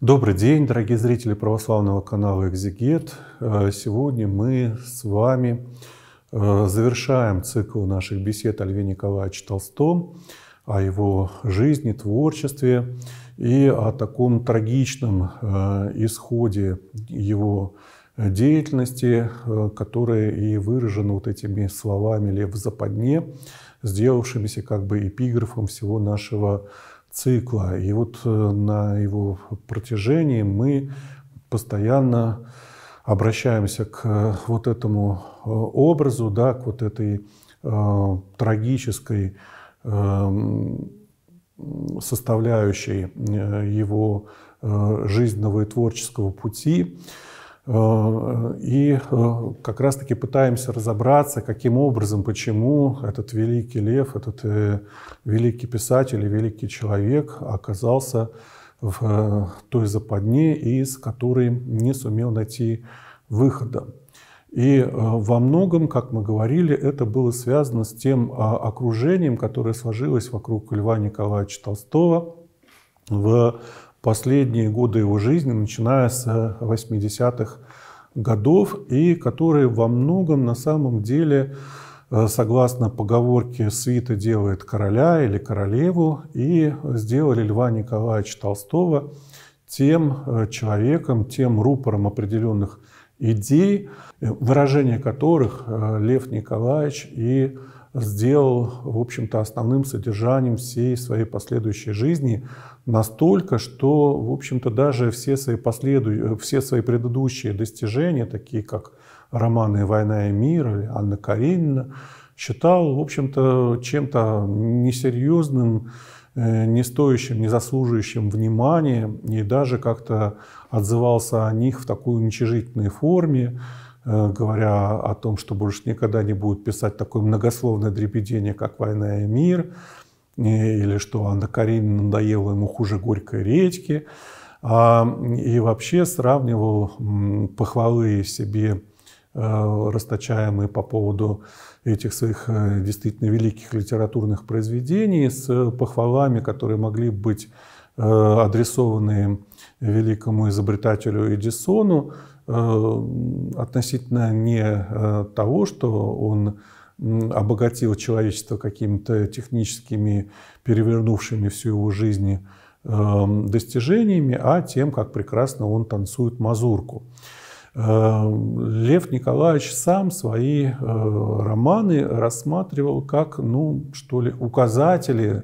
Добрый день, дорогие зрители православного канала «Экзегет». Э, сегодня мы с вами э, завершаем цикл наших бесед о Льве Николаевиче Толстом, о его жизни, творчестве и о таком трагичном э, исходе его деятельности, которая и выражена вот этими словами «Лев в западне», сделавшимися как бы эпиграфом всего нашего цикла. И вот э, на его протяжении мы постоянно обращаемся к э, вот этому э, образу, да, к вот этой э, трагической э, составляющей его жизненного и творческого пути. Э, и э, как раз-таки пытаемся разобраться, каким образом, почему этот великий лев, этот э, великий писатель и великий человек оказался в той западне, из которой не сумел найти выхода. И во многом, как мы говорили, это было связано с тем а, окружением, которое сложилось вокруг Льва Николаевича Толстого в последние годы его жизни, начиная с 80-х э, годов, и которые во многом на самом деле, э, согласно поговорке «свита делает короля» или «королеву», и сделали Льва Николаевича Толстого тем э, человеком, тем рупором определенных идей, выражение которых Лев Николаевич и сделал, в общем-то, основным содержанием всей своей последующей жизни настолько, что, в общем-то, даже все свои, последу... все свои предыдущие достижения, такие как романы «Война и мир» или «Анна Каренина», считал, в общем-то, чем-то несерьезным, э, не стоящим, не заслуживающим внимания, и даже как-то отзывался о них в такой уничижительной форме. Э, говоря о том, что больше никогда не будут писать такое многословное дребедение, как «Война и мир», э, или что Анна Каренина надоела ему хуже горькой редьки, а, и вообще сравнивал похвалы себе э, расточаемые по поводу этих своих действительно великих литературных произведений с похвалами, которые могли быть адресованные великому изобретателю Эдисону, Эм, относительно не э, того, что он обогатил человечество какими-то техническими, перевернувшими всю его жизнь эм, достижениями, а тем, как прекрасно он танцует мазурку. Эм, Лев Николаевич сам свои э, романы рассматривал как, ну, что ли, указатели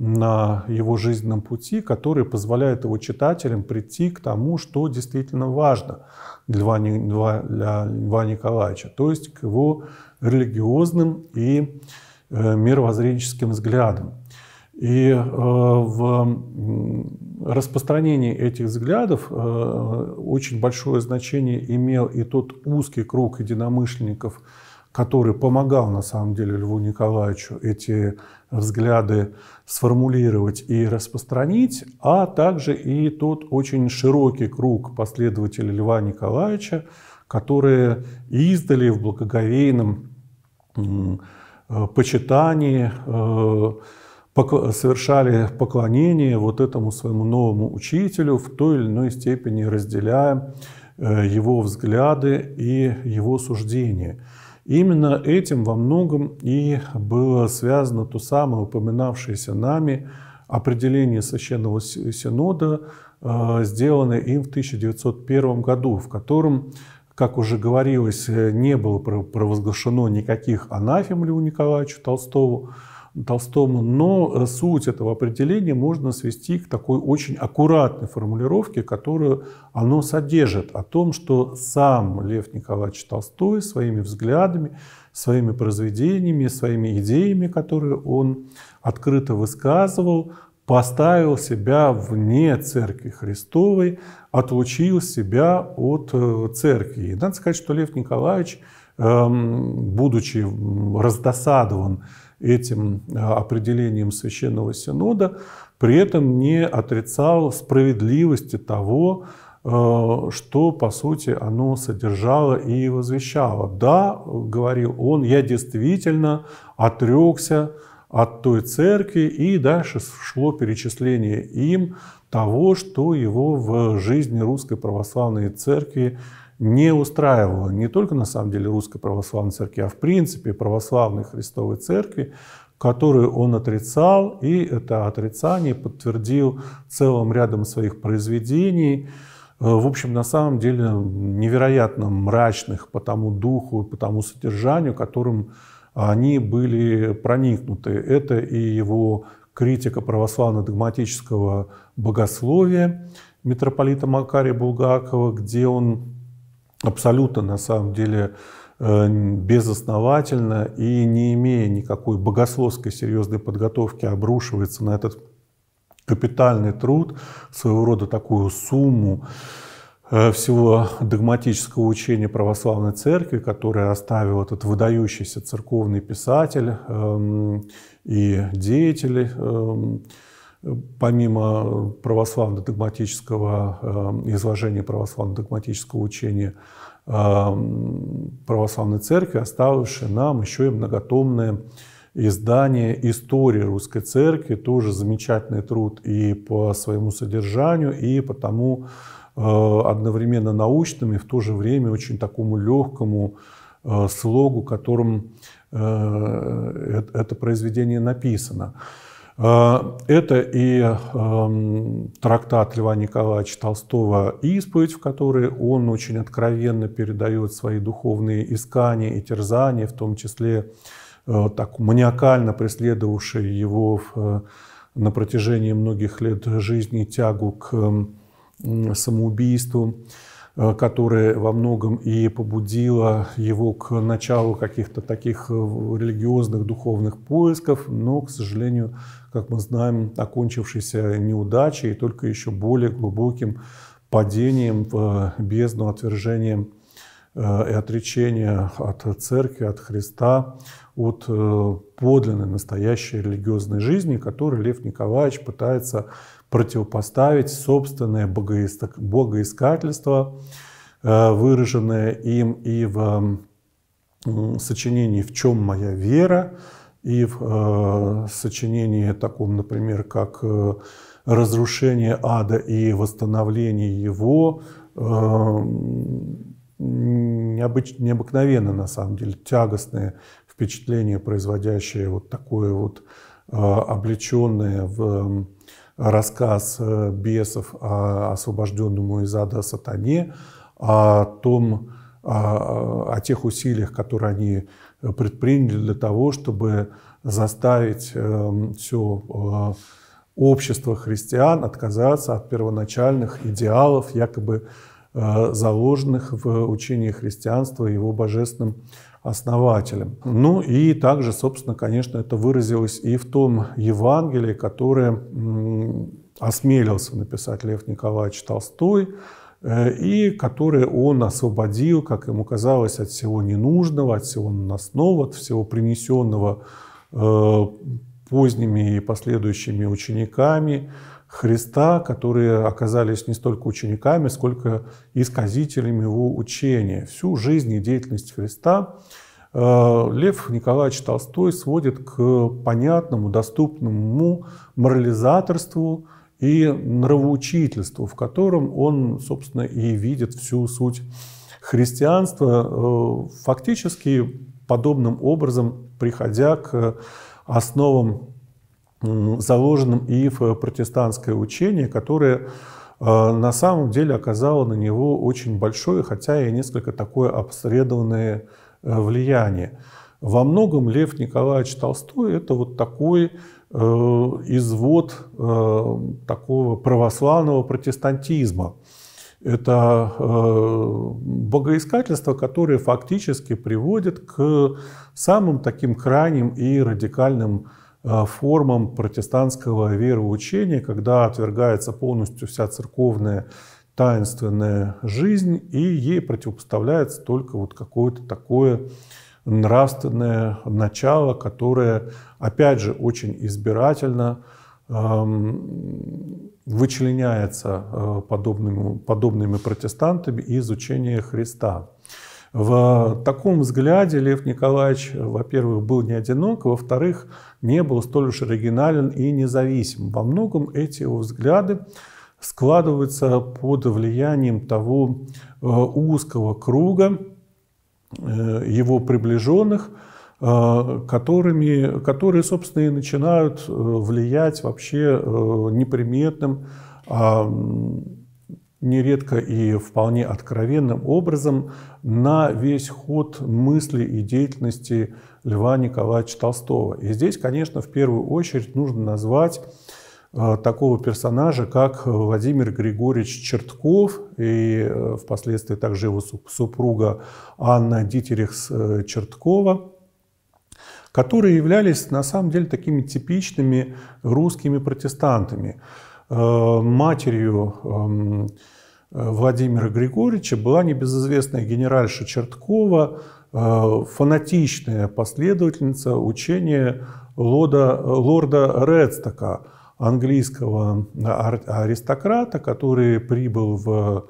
на его жизненном пути, которые позволяют его читателям прийти к тому, что действительно важно для Льва, для Льва Николаевича, то есть к его религиозным и э, мировоззренческим взглядам. И э, в распространении этих взглядов э, очень большое значение имел и тот узкий круг единомышленников, который помогал на самом деле Льву Николаевичу эти взгляды сформулировать и распространить, а также и тот очень широкий круг последователей Льва Николаевича, которые издали в благоговейном э, почитании э, совершали поклонение вот этому своему новому учителю, в той или иной степени разделяя э, его взгляды и его суждения. Именно этим во многом и было связано то самое упоминавшееся нами определение Священного Синода, э, сделанное им в 1901 году, в котором, как уже говорилось, э, не было провозглашено никаких анафем Льву Николаевичу Толстому, Толстому, но э, суть этого определения можно свести к такой очень аккуратной формулировке, которую оно содержит, о том, что сам Лев Николаевич Толстой своими взглядами, своими произведениями, своими идеями, которые он открыто высказывал, поставил себя вне Церкви Христовой, отлучил себя от э, Церкви. И надо сказать, что Лев Николаевич, эм, будучи раздосадован этим а, определением Священного Синода, при этом не отрицал справедливости того, э, что, по сути, оно содержало и возвещало. Да, говорил он, я действительно отрекся от той церкви, и дальше шло перечисление им того, что его в жизни Русской Православной Церкви не устраивало не только на самом деле русской православной церкви, а в принципе православной Христовой церкви, которую он отрицал, и это отрицание подтвердил целым рядом своих произведений, э, в общем, на самом деле невероятно мрачных по тому духу, по тому содержанию, которым они были проникнуты. Это и его критика православно-догматического богословия митрополита Макария Булгакова, где он абсолютно на самом деле э, безосновательно и не имея никакой богословской серьезной подготовки обрушивается на этот капитальный труд, своего рода такую сумму э, всего догматического учения православной церкви, которое оставил этот выдающийся церковный писатель эм, и деятель эм, помимо православно-догматического э, изложения православно-догматического учения э, православной церкви, оставившее нам еще и многотомное издание «История русской церкви», тоже замечательный труд и по своему содержанию, и по тому э, одновременно научным, и в то же время очень такому легкому слогу, которым это произведение написано. Э, это и эм, трактат Льва Николаевича Толстого «Исповедь», в которой он очень откровенно передает свои духовные искания и терзания, в том числе э, так маниакально преследовавшие его в, э, на протяжении многих лет жизни тягу к эм, самоубийству. Э, которая во многом и побудила его к началу каких-то таких э, религиозных духовных поисков, но, к сожалению, как мы знаем, окончившейся неудачей и только еще более глубоким падением в э, бездну, отвержением и отречение от церкви, от Христа, от подлинной настоящей религиозной жизни, которую Лев Николаевич пытается противопоставить собственное богоискательство, э, выраженное им и в сочинении «В чем моя вера», и в э, сочинении таком, например, как э, «Разрушение ада и восстановление его», необыч, необыкновенно, на самом деле, тягостное впечатление, производящее вот такое вот облеченное в рассказ э, бесов о а, освобожденному из ада сатане, о том, о, а, о тех усилиях, которые они э, предприняли для того, чтобы заставить э, все общество христиан отказаться от первоначальных идеалов, якобы заложенных в учении христианства и его божественном основателем. Ну и также, собственно, конечно, это выразилось и в том Евангелии, которое осмелился написать Лев Николаевич Толстой, э, и которое он освободил, как ему казалось, от всего ненужного, от всего наносного, от всего принесенного э, поздними и последующими учениками, Христа, которые оказались не столько учениками, сколько исказителями его учения. Всю жизнь и деятельность Христа э, Лев Николаевич Толстой сводит к понятному, доступному морализаторству и нравоучительству, в котором он, собственно, и видит всю суть христианства, э, фактически подобным образом приходя к основам заложенным и в протестантское учение, которое э, на самом деле оказало на него очень большое, хотя и несколько такое обсредованное э, влияние. Во многом Лев Николаевич Толстой – это вот такой э, извод такого православного протестантизма. Это богоискательство, которое фактически приводит к самым таким крайним и радикальным Э, формам протестантского вероучения, когда отвергается полностью вся церковная таинственная жизнь, и ей противопоставляется только вот какое-то такое нравственное начало, которое, опять же, очень избирательно эм, вычленяется э, подобными, подобными протестантами из учения Христа. В таком взгляде Лев Николаевич, во-первых, был не одинок, во-вторых, не был столь уж оригинален и независим. Во многом эти его взгляды складываются под влиянием того э, узкого круга э, его приближенных, э, которыми, которые, собственно, и начинают влиять вообще неприметным а, нередко и вполне откровенным образом на весь ход мысли и деятельности Льва Николаевича Толстого. И здесь, конечно, в первую очередь нужно назвать э, такого персонажа, как Владимир Григорьевич Чертков и э, впоследствии также его супруга Анна Дитерихс-Черткова, э, которые являлись на самом деле такими типичными русскими протестантами – Э, матерью эм, э, Владимира Григорьевича была небезызвестная генеральша Черткова, э, фанатичная последовательница учения лорда, лорда Редстока, английского аристократа, который прибыл в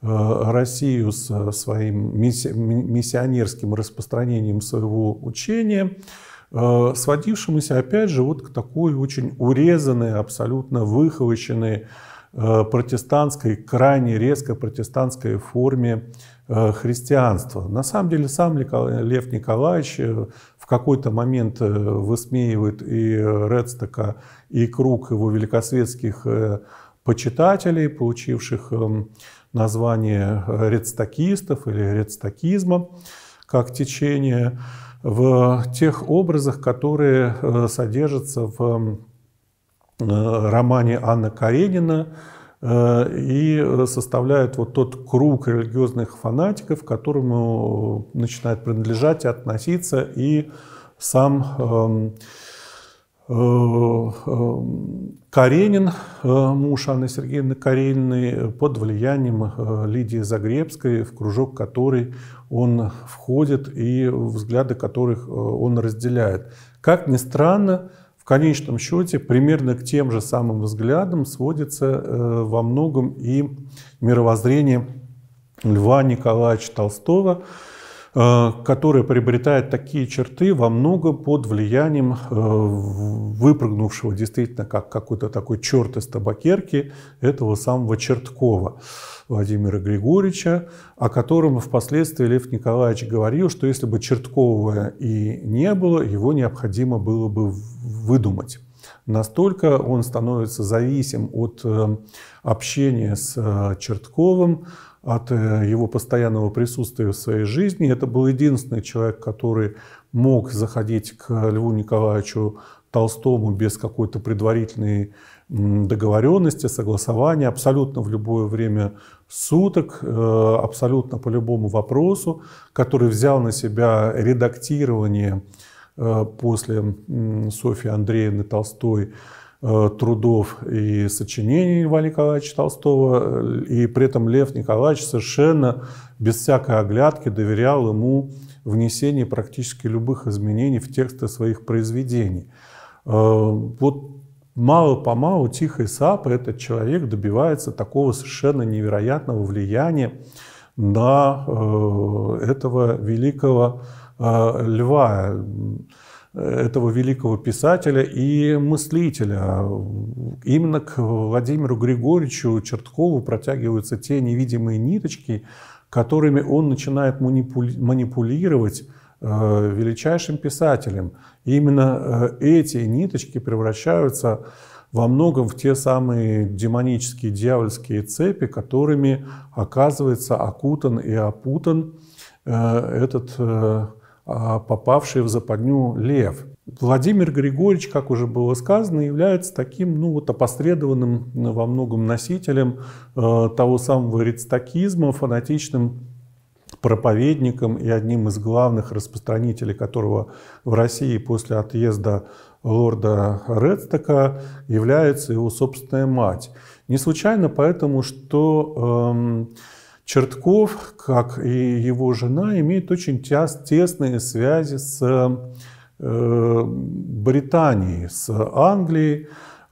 Россию с своим миссионерским распространением своего учения – Э, сводившемуся, опять же, вот к такой очень урезанной, абсолютно выхолощенной э, протестантской, крайне резко протестантской форме э, христианства. На самом деле сам Лев Николаевич в какой-то момент высмеивает и Редстока, и круг его великосветских почитателей, получивших название редстакистов или редстакизма как течение в тех образах, которые э, содержатся в э, романе Анна Каренина э, и составляют вот тот круг религиозных фанатиков, к которому начинает принадлежать и относиться и сам эм, Каренин, муж Анны Сергеевны Карениной, под влиянием Лидии Загребской, в кружок которой он входит и взгляды которых э, он разделяет. Как ни странно, в конечном счете примерно к тем же самым взглядам сводится э, во многом и мировоззрение Льва Николаевича Толстого, Э, которая приобретает такие черты во многом под влиянием э, выпрыгнувшего действительно как какой-то такой черт из табакерки этого самого Черткова Владимира Григорьевича, о котором впоследствии Лев Николаевич говорил, что если бы Черткова и не было, его необходимо было бы выдумать. Настолько он становится зависим от э, общения с Чертковым, от э, его постоянного присутствия в своей жизни. Это был единственный человек, который мог заходить к Льву Николаевичу Толстому без какой-то предварительной договоренности, согласования, абсолютно в любое время суток, э, абсолютно по любому вопросу, который взял на себя редактирование э, после Софьи Андреевны Толстой Э, трудов и сочинений Льва Николаевича Толстого, э, и при этом Лев Николаевич совершенно без всякой оглядки доверял ему внесение практически любых изменений в тексты своих произведений. Э, вот мало-помалу, тихо и сапо, этот человек добивается такого совершенно невероятного влияния на этого великого льва этого великого писателя и мыслителя. Именно к Владимиру Григорьевичу Черткову протягиваются те невидимые ниточки, которыми он начинает манипули манипулировать э, величайшим писателем. И именно э, эти ниточки превращаются во многом в те самые демонические, дьявольские цепи, которыми оказывается окутан и опутан э, этот а, попавший в западню лев. Владимир Григорьевич, как уже было сказано, является таким ну, вот опосредованным во многом носителем э, того самого рецтакизма, фанатичным проповедником и одним из главных распространителей которого в России после отъезда лорда Редстока является его собственная мать. Не случайно поэтому, что... Эм, Чертков, как и его жена, имеет очень тесные связи с э, Британией, с Англией, э,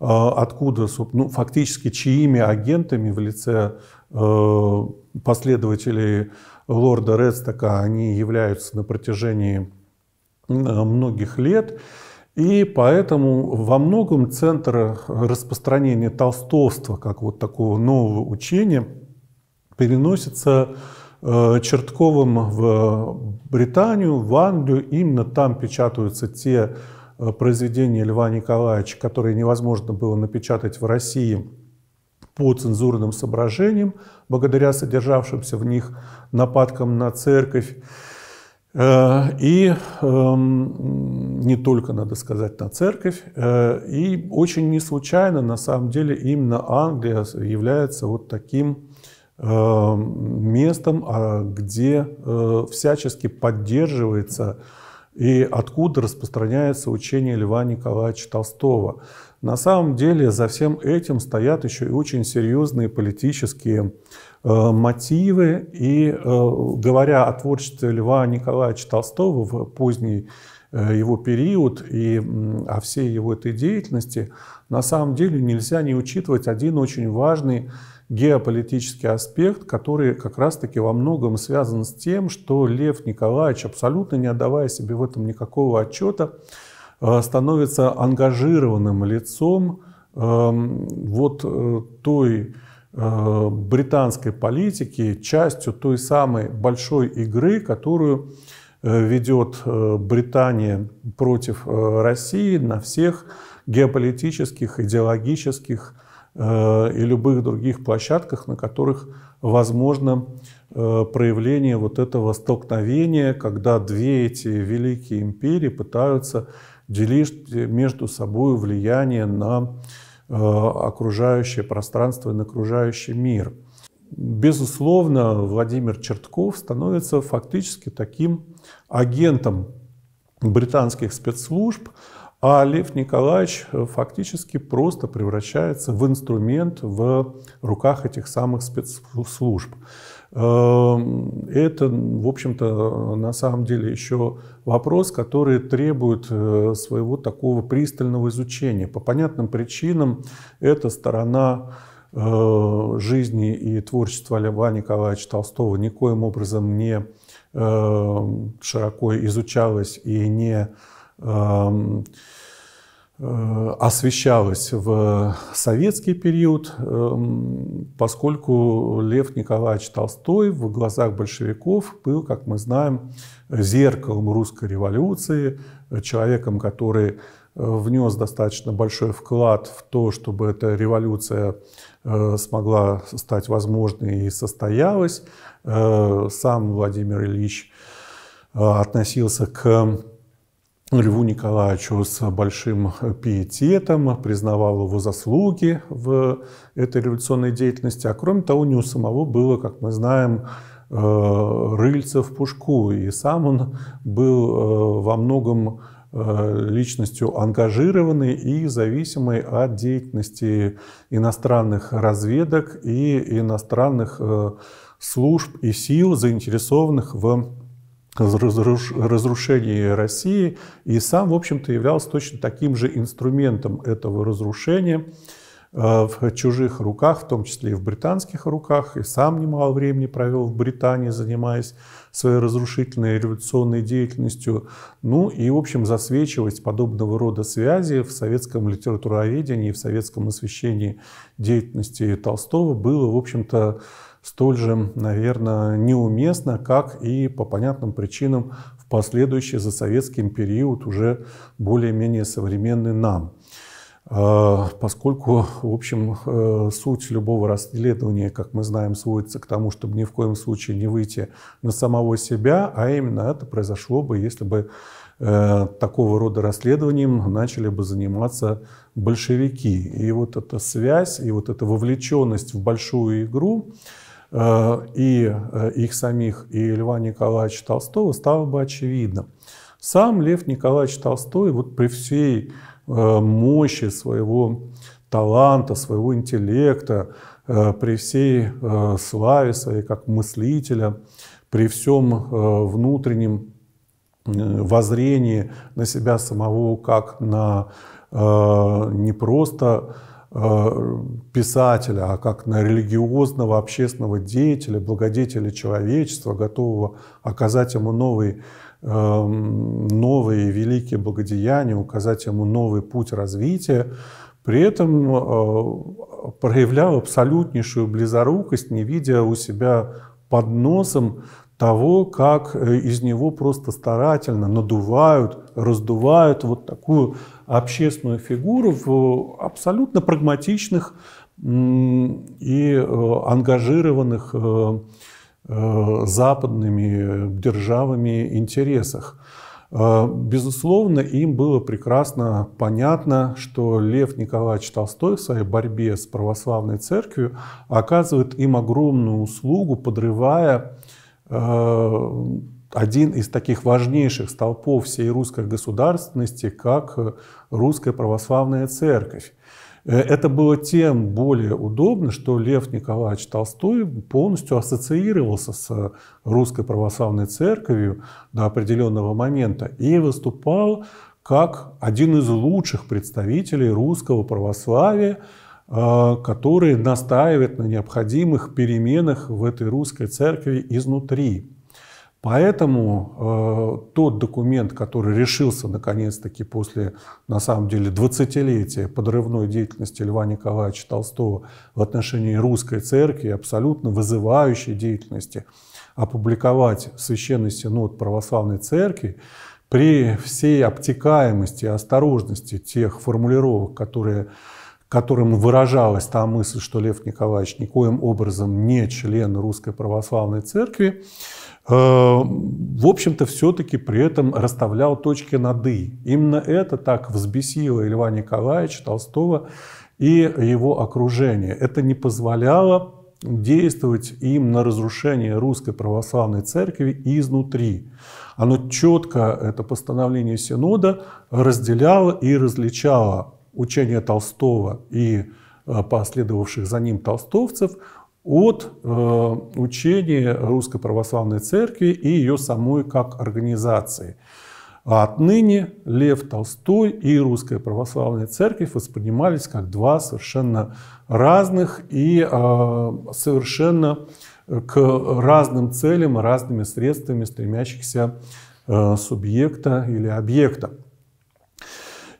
откуда, ну, фактически, чьими агентами в лице э, последователей лорда Редстока они являются на протяжении многих лет. И поэтому во многом центр распространения толстовства, как вот такого нового учения – переносится э, Чертковым в Британию, в Англию. Именно там печатаются те э, произведения Льва Николаевича, которые невозможно было напечатать в России по цензурным соображениям, благодаря содержавшимся в них нападкам на церковь. Э, и эм, не только, надо сказать, на церковь. И очень не случайно, на самом деле, именно Англия является вот таким Э, местом, а где э, всячески поддерживается и откуда распространяется учение Льва Николаевича Толстого. На самом деле за всем этим стоят еще и очень серьезные политические э, мотивы. И говоря о творчестве Льва Николаевича Толстого в поздний его период и о всей его этой деятельности, на самом деле нельзя не учитывать один очень важный геополитический аспект, который как раз-таки во многом связан с тем, что Лев Николаевич, абсолютно не отдавая себе в этом никакого отчета, э, становится ангажированным лицом эм, вот э, той э, британской политики, частью той самой большой игры, которую ведет Британия против России на всех геополитических, идеологических Э, и любых других площадках, на которых возможно э, проявление вот этого столкновения, когда две эти великие империи пытаются делить между собой влияние на э, окружающее пространство и на окружающий мир. Безусловно, Владимир Чертков становится фактически таким агентом британских спецслужб, а Лев Николаевич э, фактически просто превращается в инструмент в руках этих самых спецслужб. Эм, это, в общем-то, на самом деле еще вопрос, который требует э, своего такого пристального изучения. По понятным причинам эта сторона э, жизни и творчества Льва Николаевича Толстого никоим образом не широко изучалась и не эм, Э, освещалось в советский период, эм, поскольку Лев Николаевич Толстой в глазах большевиков был, как мы знаем, зеркалом русской революции, человеком, который э, внес достаточно большой вклад в то, чтобы эта революция э, смогла стать возможной и состоялась. Сам Владимир Ильич относился к Льву Николаевичу с большим э, пиететом, признавал его заслуги в этой революционной деятельности. А кроме того, не у самого было, как мы знаем, э, рыльца в пушку. И сам он был э, во многом личностью ангажированной и зависимой от деятельности иностранных разведок и иностранных служб и сил, заинтересованных в разрушении России и сам, в общем-то, являлся точно таким же инструментом этого разрушения э, в чужих руках, в том числе и в британских руках, и сам немало времени провел в Британии, занимаясь своей разрушительной революционной деятельностью. Ну и, в общем, засвечивать подобного рода связи в советском литературоведении, в советском освещении деятельности Толстого было, в общем-то, столь же, наверное, неуместно, как и по понятным причинам в последующий за советским период уже более-менее современный нам а, поскольку, в общем, э, суть любого расследования, как мы знаем, сводится к тому, чтобы ни в коем случае не выйти на самого себя, а именно это произошло бы, если бы э, такого рода расследованием начали бы заниматься большевики. И вот эта связь, и вот эта вовлеченность в большую игру, Э, и э, их самих, и Льва Николаевича Толстого, стало бы очевидно. Сам Лев Николаевич Толстой вот при всей э, мощи своего таланта, своего интеллекта, при всей славе своей как мыслителя, при всем внутреннем воззрении на себя самого как на не просто Э, писателя, а как на религиозного общественного деятеля, благодетеля человечества, готового оказать ему эм, новые, новые великие благодеяния, указать ему новый путь развития, при этом э, проявлял абсолютнейшую близорукость, не видя у себя под носом того, как э, из него просто старательно надувают, раздувают вот такую общественную фигуру в абсолютно прагматичных и э, ангажированных э, э, западными державами интересах. Безусловно, им было прекрасно понятно, что Лев Николаевич Толстой в своей борьбе с православной церковью оказывает им огромную услугу, подрывая один из таких важнейших столпов всей русской государственности, как э, Русская Православная Церковь. Э, это было тем более удобно, что Лев Николаевич Толстой полностью ассоциировался с э, Русской Православной Церковью до определенного момента и выступал как один из лучших представителей русского православия, который настаивает на необходимых переменах в этой русской церкви изнутри. Поэтому э, тот документ, который решился наконец-таки после, на самом деле, 20-летия подрывной деятельности Льва Николаевича Толстого в отношении русской церкви, абсолютно вызывающей деятельности, опубликовать Священный Синод Православной Церкви, при всей обтекаемости и осторожности тех формулировок, которые которым выражалась та мысль, что Лев Николаевич никоим образом не член Русской Православной Церкви, Э, в общем-то, все-таки при этом расставлял точки над «и». Именно это так взбесило Льва Николаевича Толстого и его окружение. Это не позволяло действовать им на разрушение русской православной церкви изнутри. Оно четко, это постановление Синода, разделяло и различало учение Толстого и э, последовавших за ним толстовцев – от э, учения Русской Православной Церкви и ее самой как организации. отныне Лев Толстой и Русская Православная Церковь воспринимались как два совершенно разных и э, совершенно э, к разным целям разными средствами стремящихся субъекта или объекта.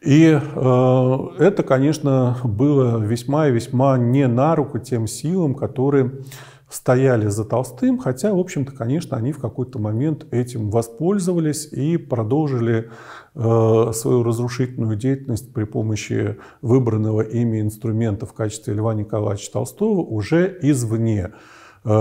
И э, это, конечно, было весьма и весьма не на руку тем силам, которые стояли за Толстым, хотя, в общем-то, конечно, они в какой-то момент этим воспользовались и продолжили э, свою разрушительную деятельность при помощи выбранного ими инструмента в качестве Льва Николаевича Толстого уже извне, э,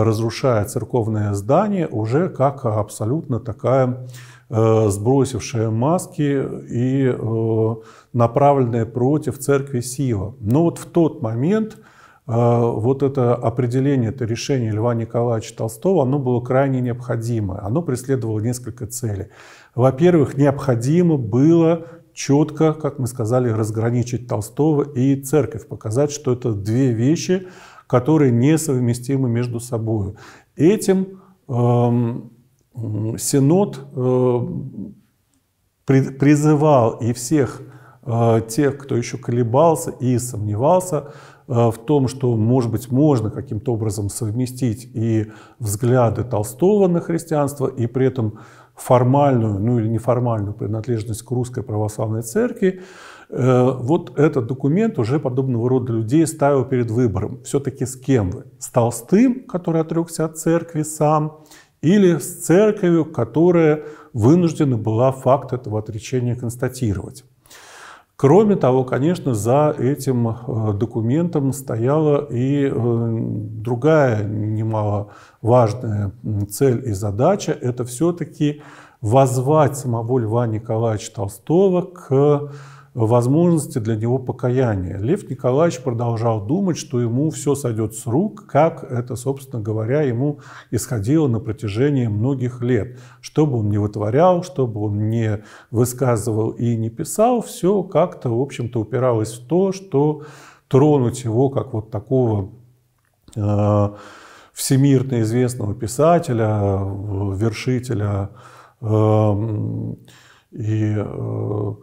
разрушая церковное здание уже как абсолютно такая Э, сбросившая маски и э, направленная против церкви сила. Но вот в тот момент э, вот это определение, это решение Льва Николаевича Толстого, оно было крайне необходимо. Оно преследовало несколько целей. Во-первых, необходимо было четко, как мы сказали, разграничить Толстого и церковь, показать, что это две вещи, которые несовместимы между собой. Этим эм, Синод э, призывал и всех э, тех, кто еще колебался и сомневался э, в том, что, может быть, можно каким-то образом совместить и взгляды Толстого на христианство, и при этом формальную, ну или неформальную принадлежность к русской православной церкви, вот этот документ уже подобного рода людей ставил перед выбором. Все-таки с кем вы? С Толстым, который отрекся от церкви сам, или с церковью, которая вынуждена была факт этого отречения констатировать. Кроме того, конечно, за этим э, документом стояла и э, другая немаловажная цель и задача – это все-таки возвать самого Льва Николаевича Толстого к возможности для него покаяния. Лев Николаевич продолжал думать, что ему все сойдет с рук, как это, собственно говоря, ему исходило на протяжении многих лет. Что бы он ни вытворял, что бы он ни высказывал и не писал, все как-то, в общем-то, упиралось в то, что тронуть его как вот такого э, всемирно известного писателя, вершителя э, и э,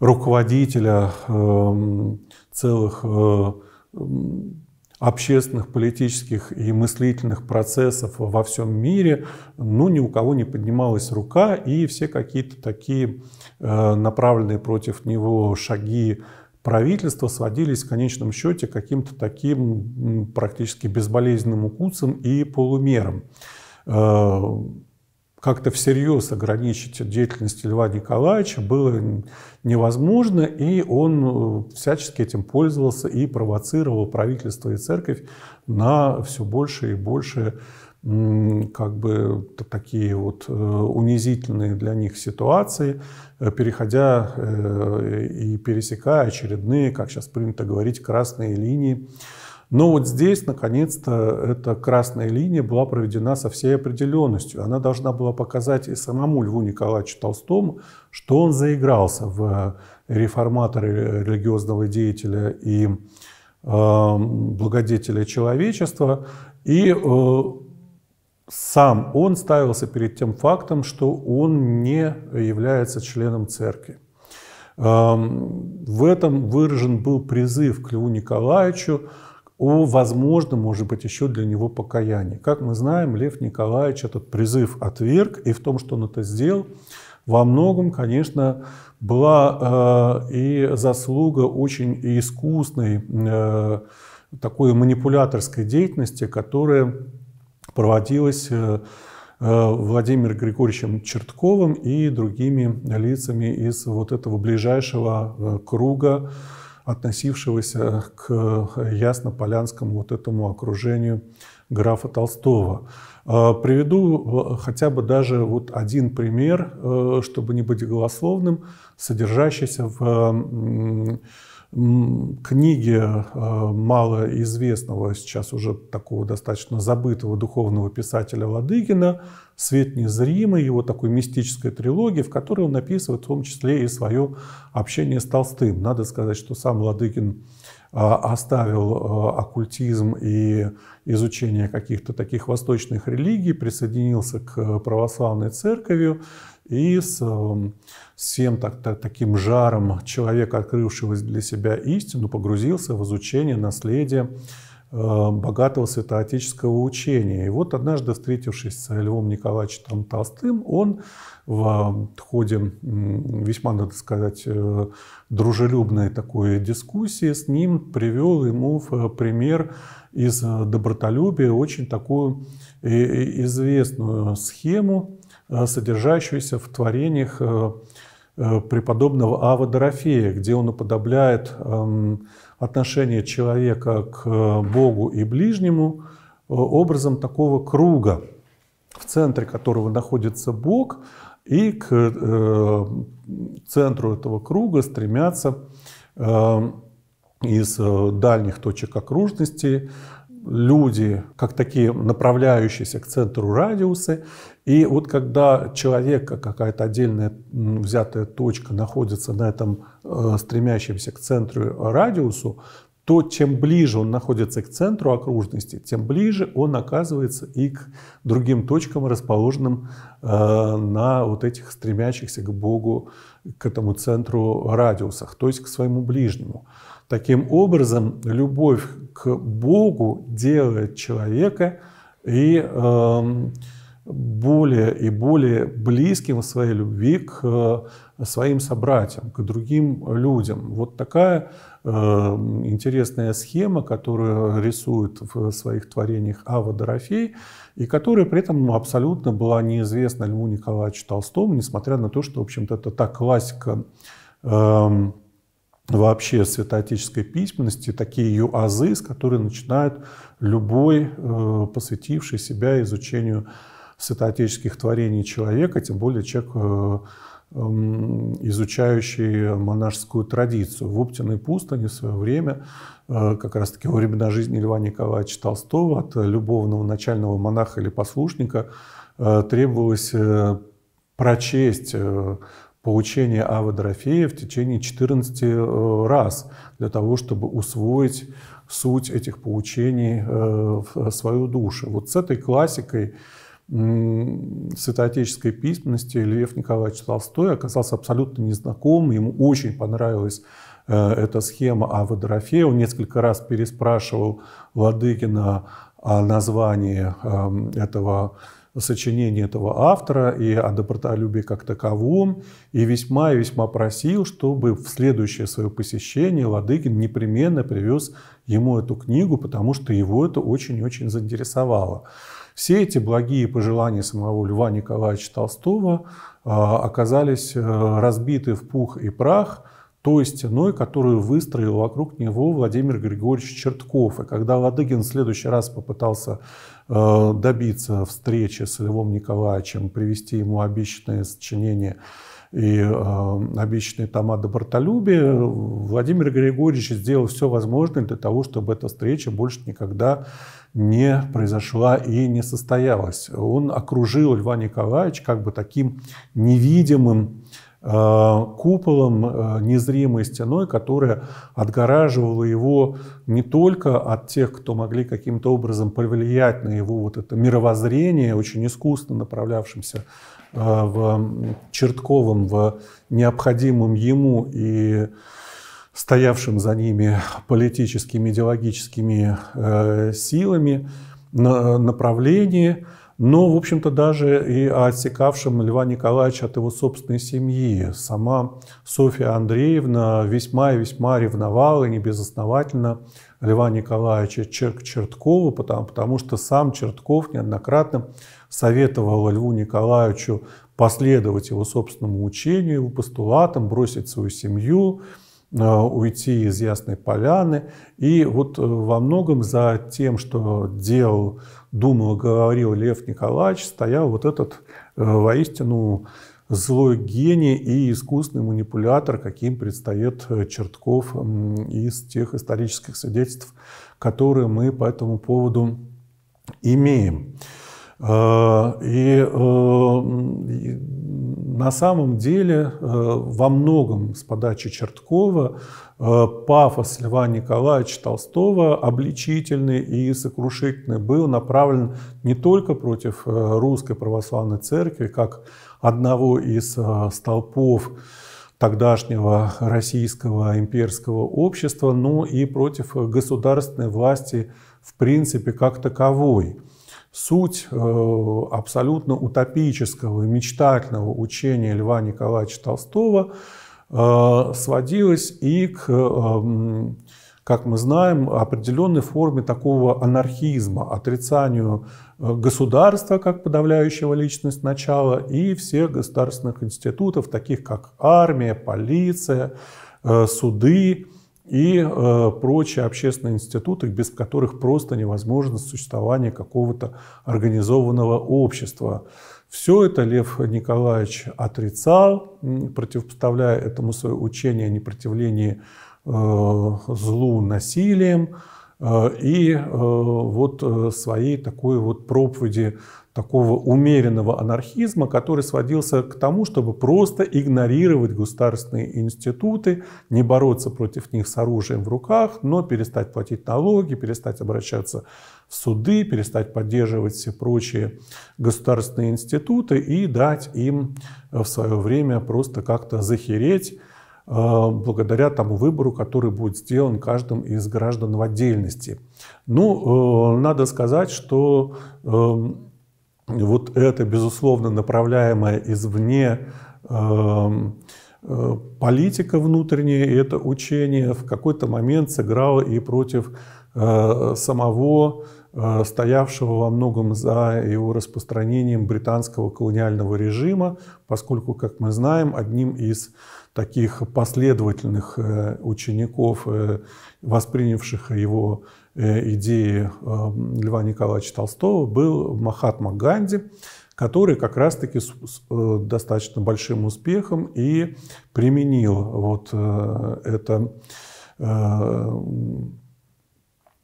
руководителя эм, целых э, эм, общественных, политических и мыслительных процессов во всем мире, ну, ни у кого не поднималась рука, и все какие-то такие э, направленные против него шаги правительства сводились в конечном счете каким-то таким практически безболезненным укусом и полумером. Э, как-то всерьез ограничить деятельность Льва Николаевича было невозможно, и он э, всячески этим пользовался и провоцировал правительство и церковь на все больше и больше как бы такие вот э, унизительные для них ситуации, э, переходя и пересекая очередные, как сейчас принято говорить, красные линии но вот здесь, наконец-то, эта красная линия была проведена со всей определенностью. Она должна была показать и самому Льву Николаевичу Толстому, что он заигрался в э, реформатора религиозного деятеля и э, благодетеля человечества. И э, сам он ставился перед тем фактом, что он не является членом церкви. Эм, в этом выражен был призыв к Льву Николаевичу о возможном, может быть, еще для него покаянии. Как мы знаем, Лев Николаевич этот призыв отверг, и в том, что он это сделал, во многом, конечно, была э, и заслуга очень искусной э, такой манипуляторской деятельности, которая проводилась э, э Владимир Григорьевичем Чертковым и другими лицами из вот этого ближайшего э, круга относившегося к э, Ясно-Полянскому вот этому окружению графа Толстого. Э, приведу э, хотя бы даже вот один пример, чтобы не быть голословным содержащийся в книге э, малоизвестного, сейчас уже такого достаточно забытого духовного писателя Ладыгина «Свет незримый», его такой мистической трилогии, в которой он описывает в том числе и свое общение с Толстым. Надо сказать, что сам Ладыгин э, оставил э, оккультизм и изучение каких-то таких восточных религий, присоединился к православной церкви и с, с эм, всем так, так, таким жаром человека, открывшего для себя истину, погрузился в изучение наследия эм, богатого святоотеческого учения. И вот однажды, встретившись с Львом Николаевичем Толстым, он в эм, ходе весьма, надо сказать, э, дружелюбной такой дискуссии с ним привел ему в э, пример из э, добротолюбия очень такую известную схему, Э, содержащуюся в творениях э, э, преподобного Ава Дорофея, где он уподобляет эм, отношение человека к Богу и ближнему образом такого круга, в центре которого находится Бог, и к центру этого круга стремятся эм, из дальних точек окружности люди как такие направляющиеся к центру радиусы. И вот когда человек, какая-то отдельная взятая точка находится на этом э, стремящемся к центру радиусу, то чем ближе он находится к центру окружности, тем ближе он оказывается и к другим точкам, расположенным э, на вот этих стремящихся к Богу, к этому центру радиусах, то есть к своему ближнему. Таким образом, любовь к Богу делает человека и э, более и более близким в своей любви к э, своим собратьям, к другим людям. Вот такая э, интересная схема, которую рисует в своих творениях Ава Дорофей, и которая при этом ну, абсолютно была неизвестна Льву Николаевичу Толстому, несмотря на то, что, в общем-то, это та классика э, вообще святоотеческой письменности, такие ее азы, с которой начинает любой, э, посвятивший себя изучению святоотеческих творений человека, тем более человек, э, эм, изучающий монашескую традицию. В Оптиной пустыне в свое время, э, как раз-таки во времена жизни Льва Николаевича Толстого, от любовного начального монаха или послушника требовалось прочесть поучение Авадрофея в течение 14 э, раз для того, чтобы усвоить суть этих поучений э, в э, свою душу. Вот с этой классикой святоотеческой письменности Лев Николаевич Толстой оказался абсолютно незнаком, ему очень понравилась эта схема Авы Он несколько раз переспрашивал Ладыгина о названии эм, этого сочинение этого автора и о добротолюбии как таковом, и весьма и весьма просил, чтобы в следующее свое посещение Ладыгин непременно привез ему эту книгу, потому что его это очень-очень заинтересовало. Все эти благие пожелания самого Льва Николаевича Толстого а, оказались э, разбиты в пух и прах – той стеной, которую выстроил вокруг него Владимир Григорьевич Чертков. И когда Ладыгин в следующий раз попытался э, добиться встречи с Львом Николаевичем, привести ему обещанное сочинение и э, обещанные тома добротолюбия, Владимир Григорьевич сделал все возможное для того, чтобы эта встреча больше никогда не произошла и не состоялась. Он окружил Льва Николаевича как бы таким невидимым Э, куполом, э, незримой стеной, которая отгораживала его не только от тех, кто могли каким-то образом повлиять на его вот это мировоззрение, очень искусно направлявшимся э, в чертковом в необходимом ему и стоявшим за ними политическими, идеологическими силами направлении, но, в общем-то, даже и отсекавшим Льва Николаевича от его собственной семьи. Сама Софья Андреевна весьма и весьма ревновала, и небезосновательно, Льва Николаевича к Черткову, потому, потому что сам Чертков неоднократно советовал Льву Николаевичу последовать его собственному учению, его постулатам, бросить свою семью, э, уйти из Ясной Поляны. И вот э, во многом за тем, что делал думал, говорил Лев Николаевич, стоял вот этот э, воистину злой гений и искусный манипулятор, каким предстает э, Чертков из тех исторических свидетельств, которые мы по этому поводу имеем. Э, и на самом деле во многом с подачи Черткова Э, пафос Льва Николаевича Толстого обличительный и сокрушительный был направлен не только против э, Русской Православной Церкви, как одного из э, столпов тогдашнего российского имперского общества, но и против государственной власти в принципе как таковой. Суть абсолютно утопического и мечтательного учения Льва Николаевича Толстого – Э, сводилось и к, э, как мы знаем, определенной форме такого анархизма, отрицанию э, государства как подавляющего личность начала и всех государственных институтов, таких как армия, полиция, суды и прочие общественные институты, без которых просто невозможно существование какого-то организованного общества. Все это Лев Николаевич отрицал, противопоставляя этому свое учение о непротивлении э, злу насилием э, и э, вот своей такой вот проповеди такого умеренного анархизма, который сводился к тому, чтобы просто игнорировать государственные институты, не бороться против них с оружием в руках, но перестать платить налоги, перестать обращаться в суды, перестать поддерживать все прочие государственные институты и дать им э, в свое время просто как-то захереть э, благодаря тому выбору, который будет сделан каждым из граждан в отдельности. Ну, э, надо сказать, что эм, вот это, безусловно, направляемая извне эм, э, политика внутренняя, и это учение в какой-то момент сыграло и против э, самого э, стоявшего во многом за его распространением британского колониального режима, поскольку, как мы знаем, одним из таких последовательных учеников, воспринявших его Э, идеи э, Льва Николаевича Толстого был Махатма Ганди, который как раз-таки с э, достаточно большим успехом и применил вот это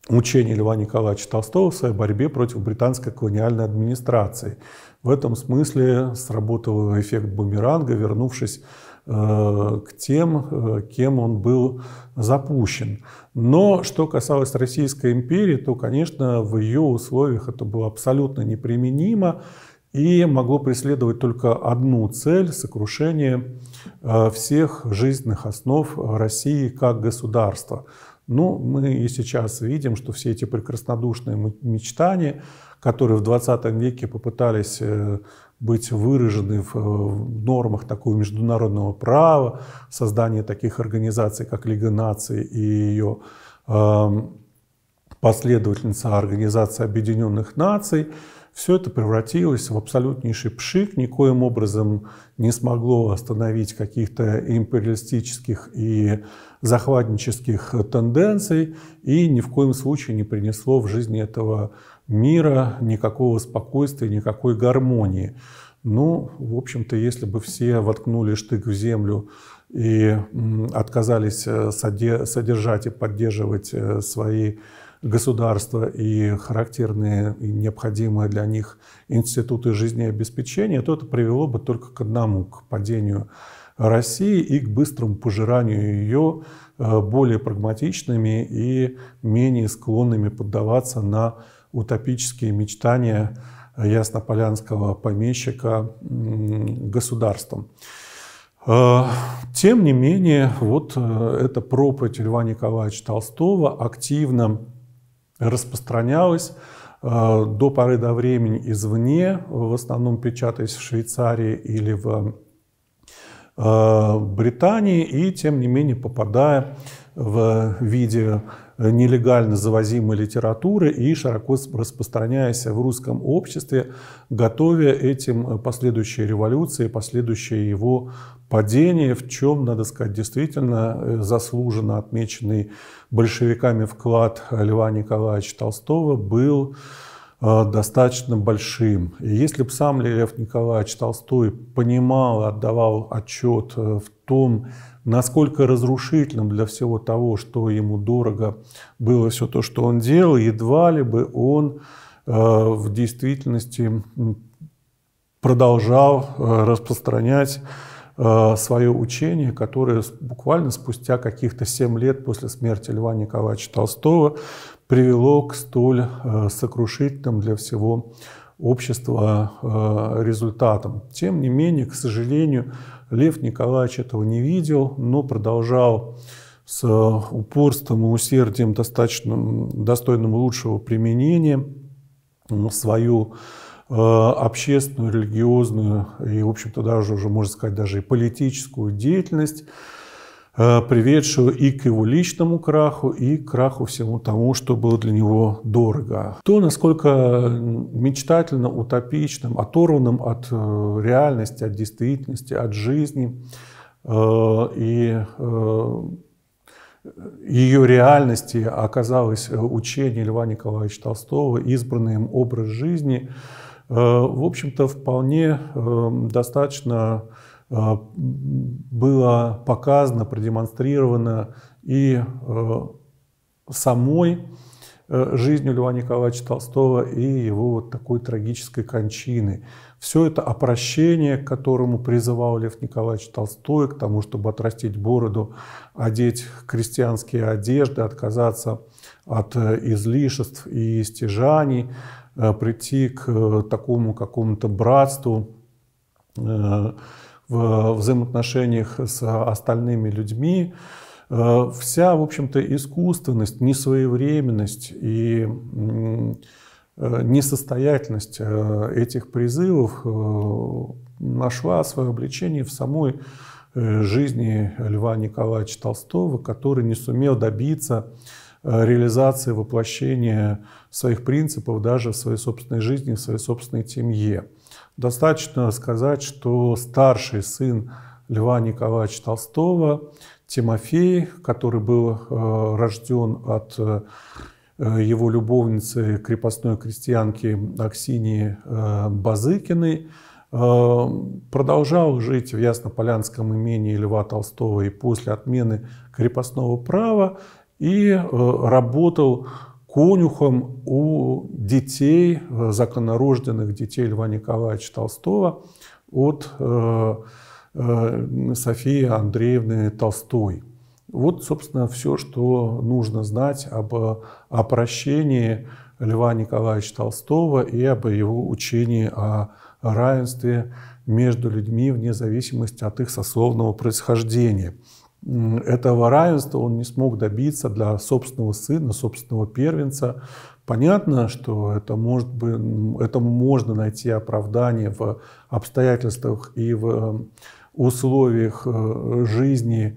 учение Льва Николаевича Толстого в своей борьбе против британской колониальной администрации. В этом смысле сработал эффект бумеранга, вернувшись Э, к тем, э, кем он был запущен. Но что касалось Российской империи, то, конечно, в ее условиях это было абсолютно неприменимо и могло преследовать только одну цель – сокрушение э, всех жизненных основ России как государства. Ну, мы и сейчас видим, что все эти прекраснодушные мечтания, которые в 20 веке попытались быть выражены э, в нормах такого международного права, создание таких организаций, как Лига наций и ее эм, последовательница Организации Объединенных Наций, все это превратилось в абсолютнейший пшик, никоим образом не смогло остановить каких-то империалистических и захватнических тенденций и ни в коем случае не принесло в жизни этого мира, никакого спокойствия, никакой гармонии. Ну, в общем-то, если бы все воткнули штык в землю и отказались э, содержать и поддерживать э, свои государства и характерные и необходимые для них институты жизнеобеспечения, то это привело бы только к одному, к падению России и к быстрому пожиранию ее э, более прагматичными и менее склонными поддаваться на утопические мечтания яснополянского помещика государством. Э, тем не менее, вот э, эта проповедь Льва Николаевича Толстого активно распространялась э, до поры до времени извне, в основном печатаясь в Швейцарии или в Британии, и тем не менее попадая в виде нелегально завозимой литературы и широко распространяясь в русском обществе, готовя этим э, последующие революции, последующее его падение, в чем, надо сказать, действительно э, заслуженно отмеченный большевиками вклад Льва Николаевича Толстого был э, достаточно большим. И если бы сам Лев Николаевич Толстой понимал, отдавал отчет в том, насколько разрушительным для всего того, что ему дорого было все то, что он делал, едва ли бы он э, в действительности продолжал э, распространять э, свое учение, которое буквально спустя каких-то семь лет после смерти Льва Николаевича Толстого привело к столь сокрушительным для всего общества результатам. Тем не менее, к сожалению, Лев Николаевич этого не видел, но продолжал с э, упорством и усердием, достаточно, достойным лучшего применения, свою э, общественную, религиозную и, в общем-то, даже уже, можно сказать, даже и политическую деятельность. Э, приведшего и к его личному краху, и к краху всему тому, что было для него дорого. То, насколько мечтательно, утопичным, оторванным от э, реальности, от действительности, от жизни э, и ее реальности оказалось учение Льва Николаевича Толстого, избранный им образ жизни, в общем-то, вполне достаточно Э, было показано, продемонстрировано и э, самой э, жизнью Льва Николаевича Толстого и его вот такой трагической кончины. Все это опрощение, к которому призывал Лев Николаевич Толстой, к тому, чтобы отрастить бороду, одеть крестьянские одежды, отказаться от излишеств и стяжаний, прийти к такому какому-то братству, в э, взаимоотношениях с э, остальными людьми. Э, вся, в общем-то, искусственность, несвоевременность и несостоятельность этих призывов нашла свое обличение в самой жизни Льва Николаевича Толстого, который не сумел добиться реализации, воплощения своих принципов даже в своей собственной жизни, в своей собственной семье. Достаточно сказать, что старший сын Льва Николаевича Толстого, Тимофей, который был э, рожден от э, его любовницы, крепостной крестьянки Аксинии э, Базыкиной, продолжал жить в Яснополянском имении Льва Толстого и после отмены крепостного права и работал конюхом у детей, э, законорожденных детей Льва Николаевича Толстого от э, э, Софии Андреевны Толстой. Вот, собственно, все, что нужно знать об опрощении Льва Николаевича Толстого и об его учении о равенстве между людьми вне зависимости от их сословного происхождения этого равенства он не смог добиться для собственного сына, собственного первенца. Понятно, что это может быть, этому можно найти оправдание в обстоятельствах и в э, условиях э, жизни,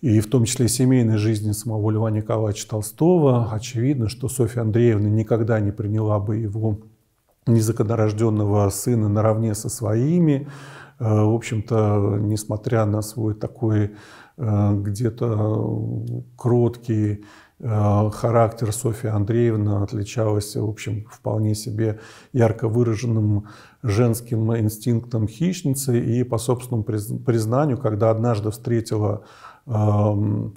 и в том числе семейной жизни самого Льва Николаевича Толстого. Очевидно, что Софья Андреевна никогда не приняла бы его незаконорожденного сына наравне со своими. Э, в общем-то, несмотря на свой такой Э, где-то э, кроткий э, характер Софьи Андреевны отличалась, в общем, вполне себе ярко выраженным женским инстинктом хищницы. И по собственному признанию, когда однажды встретила эм,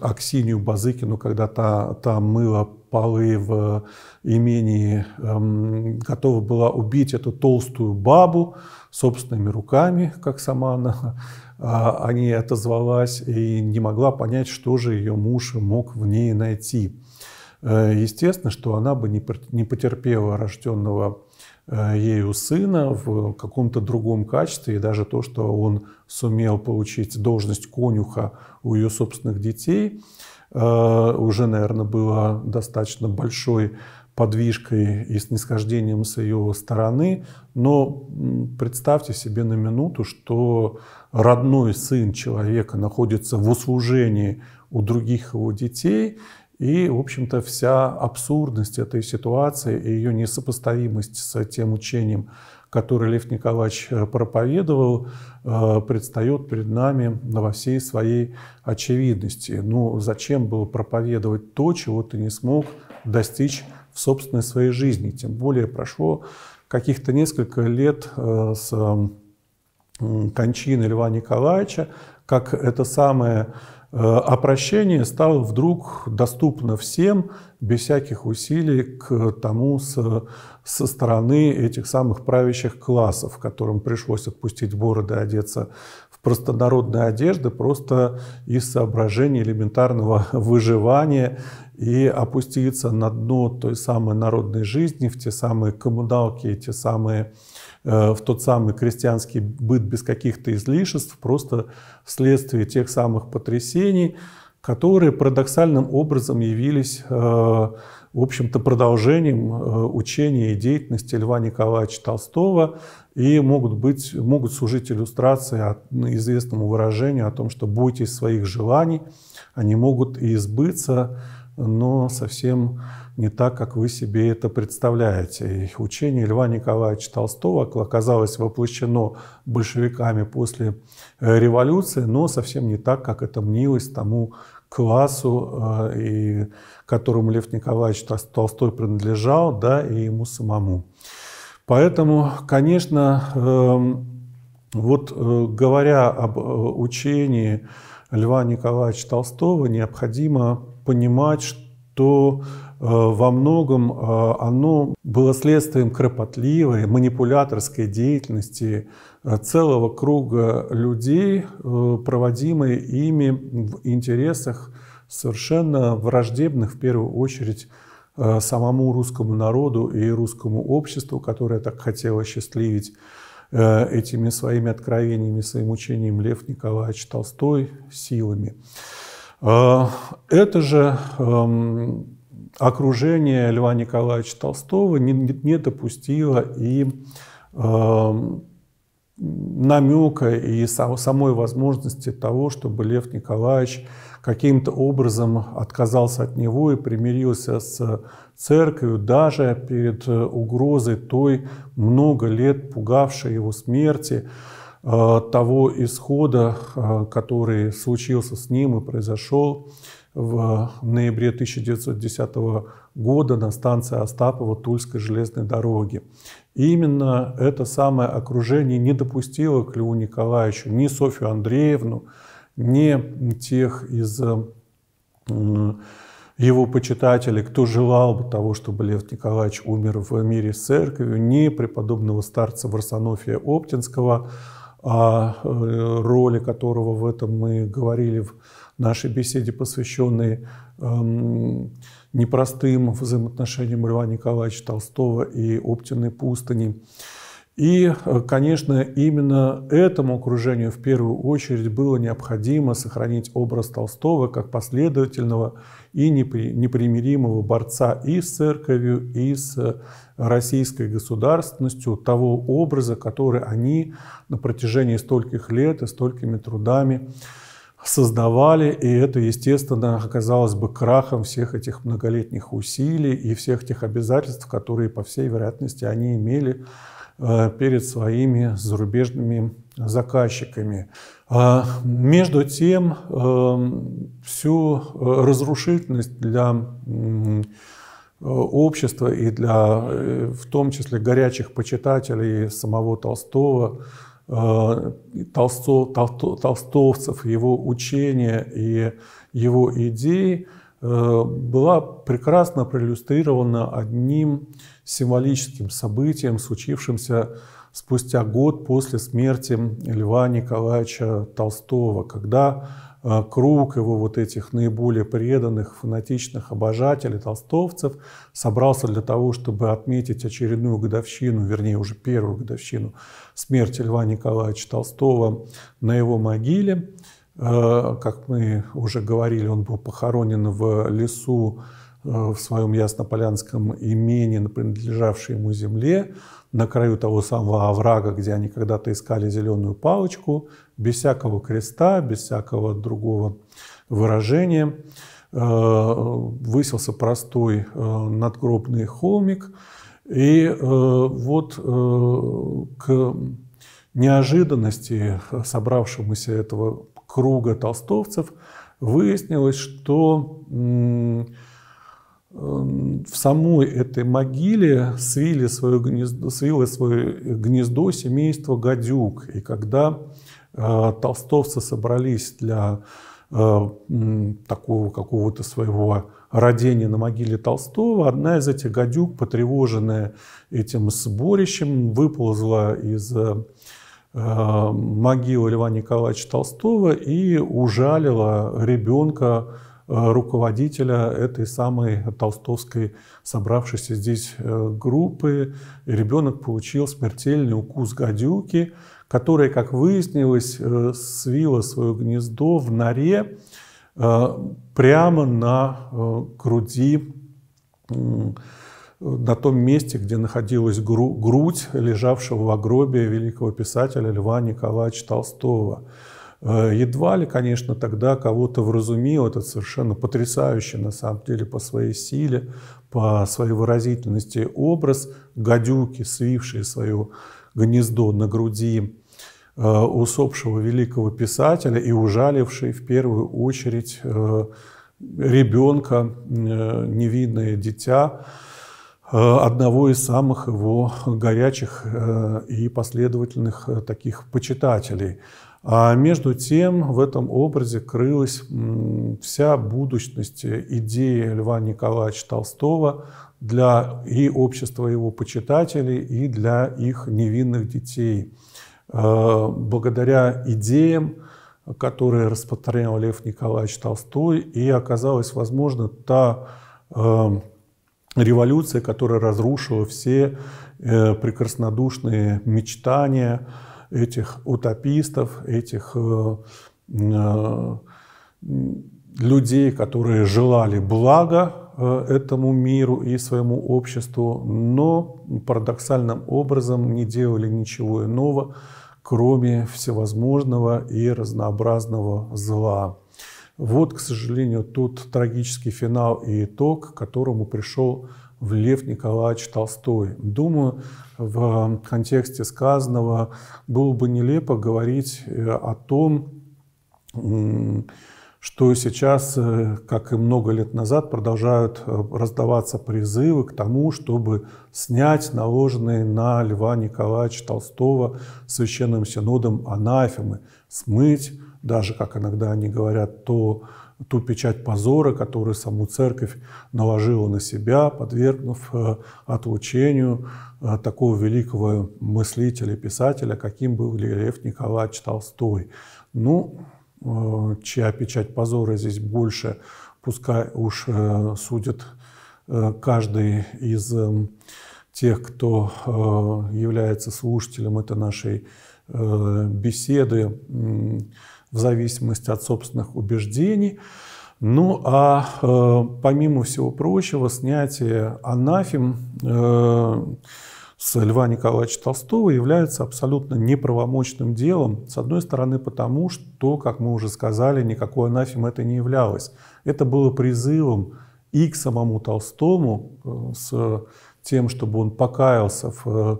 Аксинию Базыкину, когда та, та мыла полы в имении, эм, готова была убить эту толстую бабу собственными руками, как сама она о а, а ней отозвалась и не могла понять, что же ее муж мог в ней найти. Э, естественно, что она бы не потерпела рожденного э, ею сына в каком-то другом качестве, и даже то, что он сумел получить должность конюха у ее собственных детей – Э, уже, наверное, была достаточно большой подвижкой и снисхождением с ее стороны. Но представьте себе на минуту, что родной сын человека находится в услужении у других его детей, и, в общем-то, вся абсурдность этой ситуации и ее несопоставимость с тем учением, который Лев Николаевич э, проповедовал, э, предстает перед нами во всей своей очевидности. Ну, зачем было проповедовать то, чего ты не смог достичь в собственной своей жизни? Тем более прошло каких-то несколько лет э, с кончины Льва Николаевича, как это самое Э, а прощение стало вдруг доступно всем без всяких усилий к тому со, со стороны этих самых правящих классов, которым пришлось отпустить бороды, и одеться в простонародные одежды просто из соображений элементарного выживания и опуститься на дно той самой народной жизни, в те самые коммуналки, те самые э, Э, в тот самый крестьянский быт без каких-то излишеств, просто вследствие тех самых потрясений, которые парадоксальным образом явились, э, в общем-то, продолжением э, учения и деятельности Льва Николаевича Толстого и могут, быть, могут служить иллюстрацией ну, известному выражению о том, что бойтесь своих желаний, они могут и избыться, но совсем не так, как вы себе это представляете. И учение Льва Николаевича Толстого оказалось воплощено большевиками после э, революции, но совсем не так, как это мнилось тому классу, э, и которому Лев Николаевич Толстой принадлежал, да, и ему самому. Поэтому, конечно, эм, вот э, говоря об учении Льва Николаевича Толстого, необходимо понимать, что Э, во многом э, оно было следствием кропотливой, манипуляторской деятельности э, целого круга людей, проводимой ими в интересах совершенно враждебных, в первую очередь, самому русскому народу и русскому обществу, которое так хотело счастливить этими своими откровениями, своим учением Лев Николаевич Толстой силами. Это же эм, окружение Льва Николаевича Толстого не, не допустило и э, намека и самой возможности того, чтобы Лев Николаевич каким-то образом отказался от него и примирился с церковью, даже перед э, угрозой той много лет пугавшей его смерти, э, того исхода, э, который случился с ним и произошел в ноябре 1910 года на станции Остапова Тульской железной дороги. И именно это самое окружение не допустило к Льву Николаевичу ни Софью Андреевну, ни тех из э, его почитателей, кто желал бы того, чтобы Лев Николаевич умер в мире с церковью, не преподобного старца Варсонофия Оптинского, о а, э, роли которого в этом мы говорили в нашей беседе, посвященной эм, непростым взаимоотношениям Льва Николаевича Толстого и Оптиной пустыни. И, э, конечно, именно этому окружению в первую очередь было необходимо сохранить образ Толстого как последовательного и непримиримого борца и с церковью, и с э, российской государственностью, того образа, который они на протяжении стольких лет и столькими трудами создавали, и это, естественно, оказалось бы крахом всех этих многолетних усилий и всех тех обязательств, которые, по всей вероятности, они имели э, перед своими зарубежными заказчиками. А между тем, эм, всю э, разрушительность для общества и для, э, в том числе, горячих почитателей самого Толстого – Э, толсто, толсто, толстовцев, его учения и его идеи э, была прекрасно проиллюстрирована одним символическим событием, случившимся спустя год после смерти Льва Николаевича Толстого, когда э, круг его вот этих наиболее преданных, фанатичных обожателей, толстовцев, собрался для того, чтобы отметить очередную годовщину, вернее, уже первую годовщину смерти Льва Николаевича Толстого на его могиле. Э, как мы уже говорили, он был похоронен в лесу э, в своем Яснополянском имени, принадлежавшей ему земле, на краю того самого оврага, где они когда-то искали зеленую палочку, без всякого креста, без всякого другого выражения. Э, высился простой надгробный холмик – и э, вот э, к неожиданности собравшемуся этого круга толстовцев выяснилось, что э, в самой этой могиле свили свое гнездо, свило свое гнездо семейство гадюк. И когда э, толстовцы собрались для э, такого какого-то своего родения на могиле Толстого, одна из этих гадюк, потревоженная этим сборищем, выползла из э, могилы Льва Николаевича Толстого и ужалила ребенка э, руководителя этой самой толстовской собравшейся здесь э, группы. И ребенок получил смертельный укус гадюки, которая, как выяснилось, свила свое гнездо в норе, Э, прямо на э, груди, на том месте, где находилась грудь лежавшего в гробе великого писателя Льва Николаевича Толстого. Э, едва ли, конечно, тогда кого-то вразумил этот совершенно потрясающий, на самом деле, по своей силе, по своей выразительности образ гадюки, свившей свое гнездо на груди Э, усопшего великого писателя и ужаливший в первую очередь э, ребенка, э, невинное дитя, одного из самых его горячих и последовательных таких почитателей. А между тем в этом образе крылась вся будущность идеи Льва Николаевича Толстого для и общества его почитателей, и для их невинных детей – Э, благодаря идеям, которые распространял Лев Николаевич Толстой, и оказалась возможна та э, революция, которая разрушила все э, прекраснодушные мечтания этих утопистов, этих людей, которые желали блага этому миру и своему обществу, но парадоксальным образом не делали ничего иного, кроме всевозможного и разнообразного зла. Вот, к сожалению, тот трагический финал и итог, к которому пришел в Лев Николаевич Толстой. Думаю, в э, контексте сказанного было бы нелепо говорить э, о том, что сейчас, э, как и много лет назад, продолжают э, раздаваться призывы к тому, чтобы снять наложенные на Льва Николаевича Толстого Священным Синодом анафемы, смыть, даже, как иногда они говорят, то, ту печать позора, которую саму церковь наложила на себя, подвергнув э, отлучению такого великого мыслителя, писателя, каким был Лев Николаевич Толстой. Ну, Э, чья печать позора здесь больше, пускай уж э, судит э, каждый из эм, тех, кто является слушателем этой нашей беседы в зависимости от собственных убеждений. Ну а помимо всего прочего, снятие анафем с Льва Николаевича Толстого является абсолютно неправомочным делом, с одной стороны потому, что, как мы уже сказали, никакой анафем это не являлось. Это было призывом и к самому Толстому э, с тем, чтобы он покаялся в э,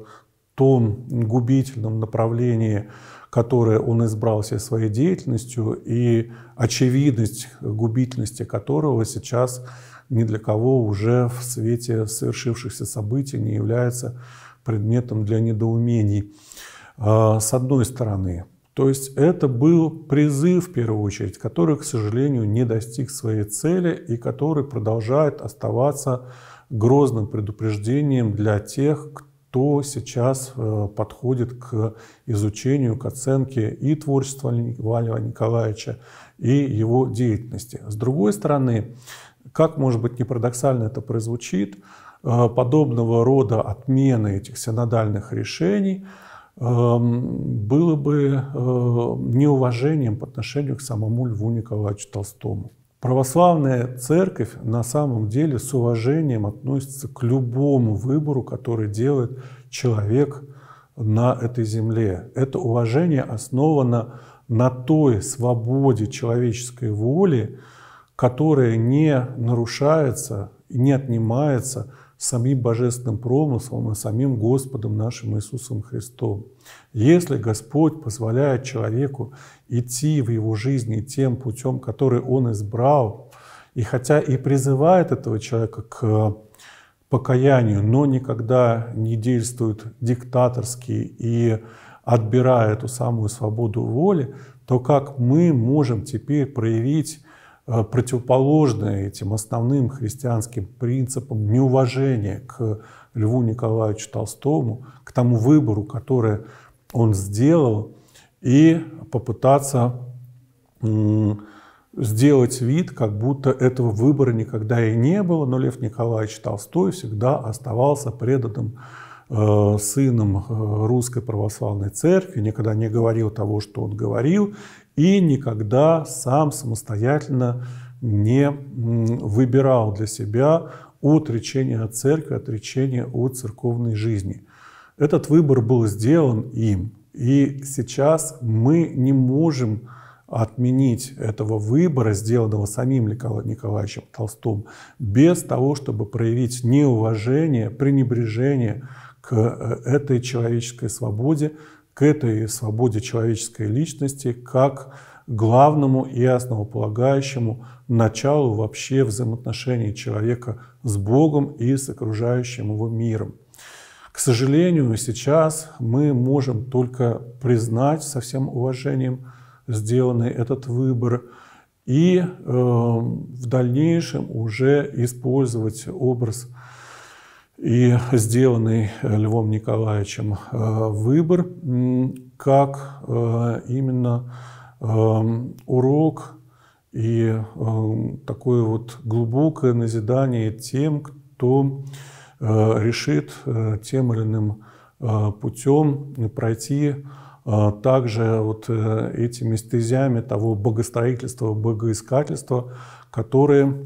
том губительном направлении, которое он избрал себе своей деятельностью, и очевидность губительности которого сейчас ни для кого уже в свете совершившихся событий не является предметом для недоумений. А, с одной стороны, то есть это был призыв, в первую очередь, который, к сожалению, не достиг своей цели и который продолжает оставаться грозным предупреждением для тех, кто сейчас э, подходит к изучению, к оценке и творчества Льва Николаевича, и его деятельности. С другой стороны, как, может быть, не парадоксально это прозвучит, Э, подобного рода отмены этих синодальных решений эм, было бы э, неуважением по отношению к самому Льву Николаевичу Толстому. Православная церковь на самом деле с уважением относится к любому выбору, который делает человек на этой земле. Это уважение основано на той свободе человеческой воли, которая не нарушается, не отнимается самим божественным промыслом и самим Господом нашим Иисусом Христом. Если Господь позволяет человеку идти в его жизни тем путем, который он избрал, и хотя и призывает этого человека к э, покаянию, но никогда не действует диктаторски и отбирая эту самую свободу воли, то как мы можем теперь проявить Э, противоположное этим основным христианским принципам неуважение к Льву Николаевичу Толстому, к тому выбору, который он сделал, и попытаться сделать вид, как будто этого выбора никогда и не было, но Лев Николаевич Толстой всегда оставался преданным э, сыном э, Русской Православной Церкви, никогда не говорил того, что он говорил, и никогда сам самостоятельно не выбирал для себя отречение от церкви, отречение от церковной жизни. Этот выбор был сделан им, и сейчас мы не можем отменить этого выбора, сделанного самим Николаем Николаевичем Толстым, без того, чтобы проявить неуважение, пренебрежение к э, этой человеческой свободе, к этой свободе человеческой личности как главному и основополагающему началу вообще взаимоотношений человека с Богом и с окружающим его миром. К сожалению, сейчас мы можем только признать со всем уважением сделанный этот выбор и э, в дальнейшем уже использовать образ и сделанный э, Львом Николаевичем э, выбор как э, именно урок и такое вот глубокое назидание тем, кто решит тем или иным путем пройти также вот этими стезями того богостроительства, богоискательства, которые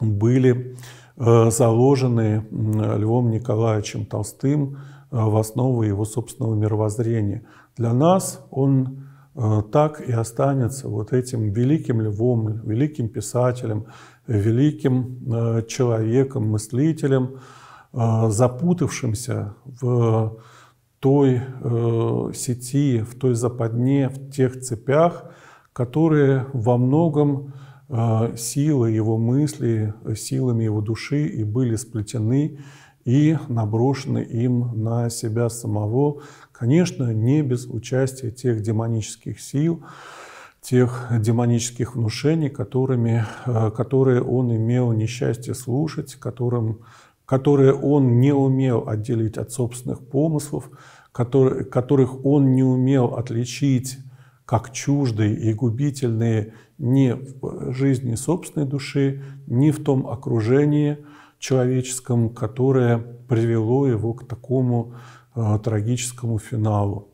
были Э, заложены Львом Николаевичем Толстым э, в основу его собственного мировоззрения. Для нас он э, так и останется вот этим великим львом, великим писателем, великим человеком, мыслителем, запутавшимся в той сети, в той западне, в тех цепях, которые во многом а, силы его мысли, силами его души и были сплетены и наброшены им на себя самого, конечно, не без участия тех демонических сил, тех демонических внушений, которыми, а, которые он имел несчастье слушать, которым, которые он не умел отделить от собственных помыслов, которые, которых он не умел отличить как чуждые и губительные ни в жизни собственной души, ни в том окружении человеческом, которое привело его к такому э, трагическому финалу.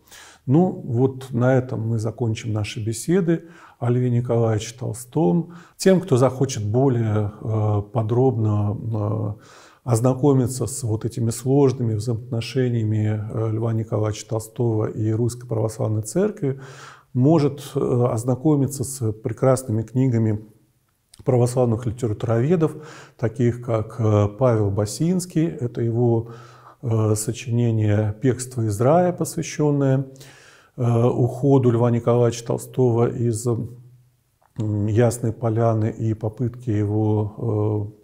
Ну, вот на этом мы закончим наши беседы о Льве Николаевиче Толстом. Тем, кто захочет более э, подробно э, ознакомиться с вот этими сложными взаимоотношениями э, Льва Николаевича Толстого и Русской Православной Церкви, может э, ознакомиться с прекрасными книгами православных литературоведов, таких как э, Павел Басинский, это его э, сочинение «Пекство из рая», посвященное уходу Льва Николаевича Толстого из Ясной Поляны и попытке его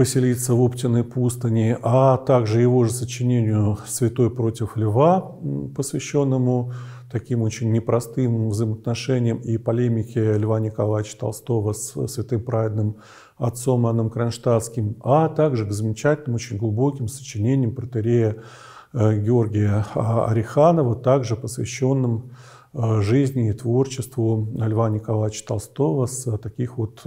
поселиться в Оптиной пустыне, а также его же сочинению «Святой против льва», посвященному таким очень непростым взаимоотношениям и полемике Льва Николаевича Толстого с э, святым праведным отцом Анном Кронштадтским, а также к замечательным, очень глубоким сочинениям протерея э, Георгия Ариханова, также посвященным э, жизни и творчеству Льва Николаевича Толстого с таких вот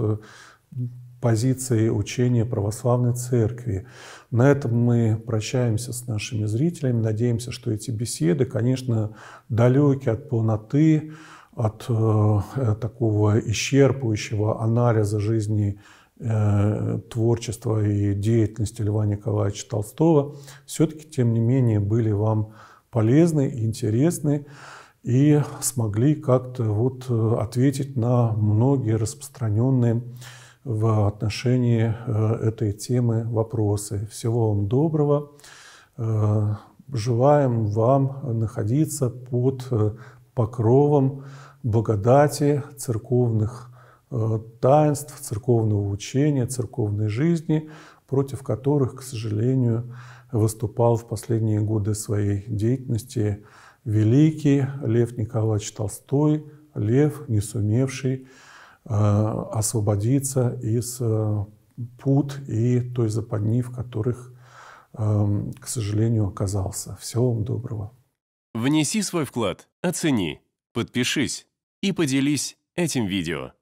позиции учения православной церкви. На этом мы прощаемся с нашими зрителями, надеемся, что эти беседы, конечно, далеки от полноты, от э, э, такого исчерпывающего анализа жизни э, творчества и деятельности Льва Николаевича Толстого, все-таки, тем не менее, были вам полезны и интересны и смогли как-то вот э, ответить на многие распространенные в отношении э, этой темы вопросы. Всего вам доброго. Э, желаем вам находиться под э, покровом благодати церковных таинств, церковного учения, церковной жизни, против которых, к сожалению, выступал в последние годы своей деятельности великий Лев Николаевич Толстой, Лев, не сумевший Э, освободиться из э, пут и той западни, в которых, эм, к сожалению, оказался. Всего вам доброго. Внеси свой вклад, оцени, подпишись и поделись этим видео.